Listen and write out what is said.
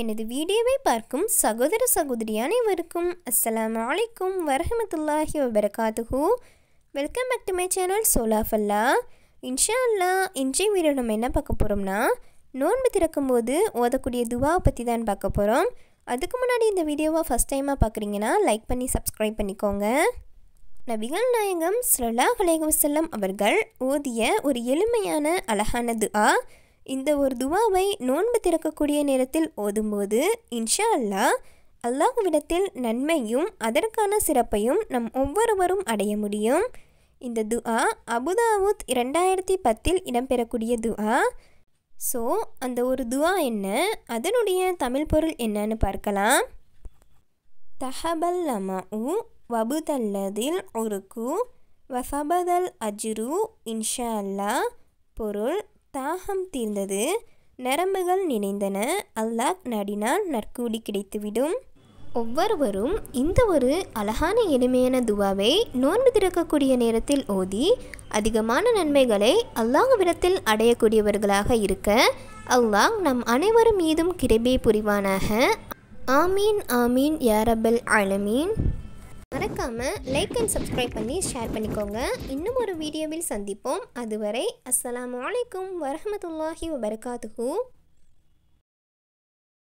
எனது வீடியோவை பார்க்கும் சகோதர சகோதரி அனைவருக்கும் அஸ்லாம் வலைக்கும் வரமத்துல்லாஹி வபரகாத்துஹூ welcome back to my channel ஃபல்லா இன்ஷா அல்லா இன்றைய வீடியோ நம்ம என்ன பார்க்க போகிறோம்னா நோன்பு திறக்கும்போது ஓதக்கூடிய துவாவை பற்றி தான் பார்க்க போகிறோம் அதுக்கு முன்னாடி இந்த வீடியோவை ஃபஸ்ட் டைமாக பார்க்குறீங்கன்னா லைக் பண்ணி சப்ஸ்கிரைப் பண்ணிக்கோங்க நபிகள் நாயகம் ஸ்ரல்லாஹ் அலேஹசல்லம் அவர்கள் ஓதிய ஒரு எளிமையான அழகான துவா இந்த ஒரு துவாவை நோன்பு திறக்கக்கூடிய நேரத்தில் ஓதும்போது இன்ஷா அல்லா அல்லாஹுவிடத்தில் நன்மையும் அதற்கான சிறப்பையும் நம் ஒவ்வொருவரும் அடைய முடியும் இந்த துஆ அபுதாவுத் இரண்டாயிரத்தி பத்தில் இடம்பெறக்கூடிய துஆ ஸோ அந்த ஒரு துஆ என்ன அதனுடைய தமிழ் பொருள் என்னன்னு பார்க்கலாம் தஹபல்லமா லமாஉ வபுதல்லதில் உருக்கு வசபதல் அஜிரு இன்ஷா அல்லா பொருள் தாகம் தீர்ந்தது நரம்புகள் நினைந்தன அல்லாஹ் நடினால் நற்கூலி கிடைத்துவிடும் ஒவ்வொருவரும் இந்த ஒரு அழகான எளிமையான துவாவை நோன்பு திறக்கக்கூடிய நேரத்தில் ஓதி அதிகமான நன்மைகளை அல்லாஹ்விடத்தில் அடையக்கூடியவர்களாக இருக்க அல்லாஹ் நம் அனைவரும் மீதும் கிருபை புரிவானாக ஆமீன் ஆமீன் யாரபல் அலமீன் மறக்காமல் லைக் அண்ட் சப்ஸ்கிரைப் பண்ணி ஷேர் பண்ணிக்கோங்க இன்னும் ஒரு வீடியோவில் சந்திப்போம் அதுவரை அஸ்லாம் வலைக்கம் வரமத்துல்லாஹி வபர்காத்துஹூ